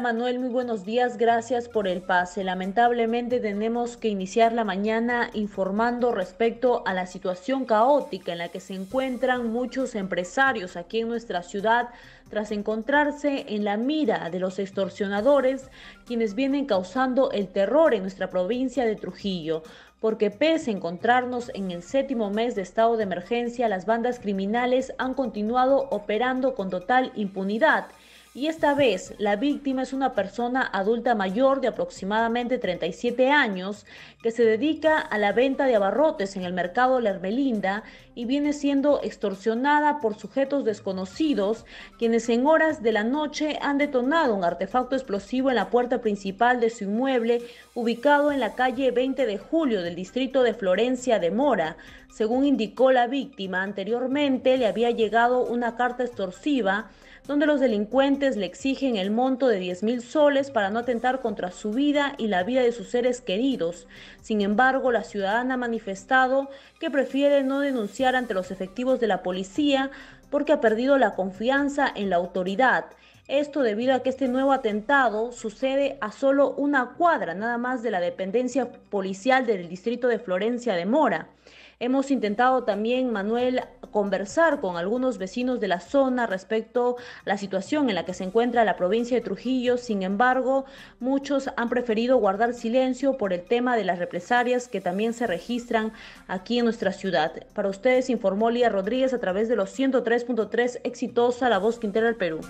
Manuel, muy buenos días, gracias por el pase. Lamentablemente tenemos que iniciar la mañana informando respecto a la situación caótica en la que se encuentran muchos empresarios aquí en nuestra ciudad tras encontrarse en la mira de los extorsionadores quienes vienen causando el terror en nuestra provincia de Trujillo porque pese a encontrarnos en el séptimo mes de estado de emergencia, las bandas criminales han continuado operando con total impunidad y esta vez la víctima es una persona adulta mayor de aproximadamente 37 años que se dedica a la venta de abarrotes en el mercado La Hermelinda y viene siendo extorsionada por sujetos desconocidos quienes en horas de la noche han detonado un artefacto explosivo en la puerta principal de su inmueble ubicado en la calle 20 de julio del distrito de Florencia de Mora. Según indicó la víctima, anteriormente le había llegado una carta extorsiva donde los delincuentes le exigen el monto de 10 mil soles para no atentar contra su vida y la vida de sus seres queridos. Sin embargo, la ciudadana ha manifestado que prefiere no denunciar ante los efectivos de la policía porque ha perdido la confianza en la autoridad. Esto debido a que este nuevo atentado sucede a solo una cuadra nada más de la dependencia policial del distrito de Florencia de Mora. Hemos intentado también, Manuel, conversar con algunos vecinos de la zona respecto a la situación en la que se encuentra la provincia de Trujillo. Sin embargo, muchos han preferido guardar silencio por el tema de las represalias que también se registran aquí en nuestra ciudad. Para ustedes informó Lía Rodríguez a través de los 103.3 Exitosa La Voz Quintera del Perú.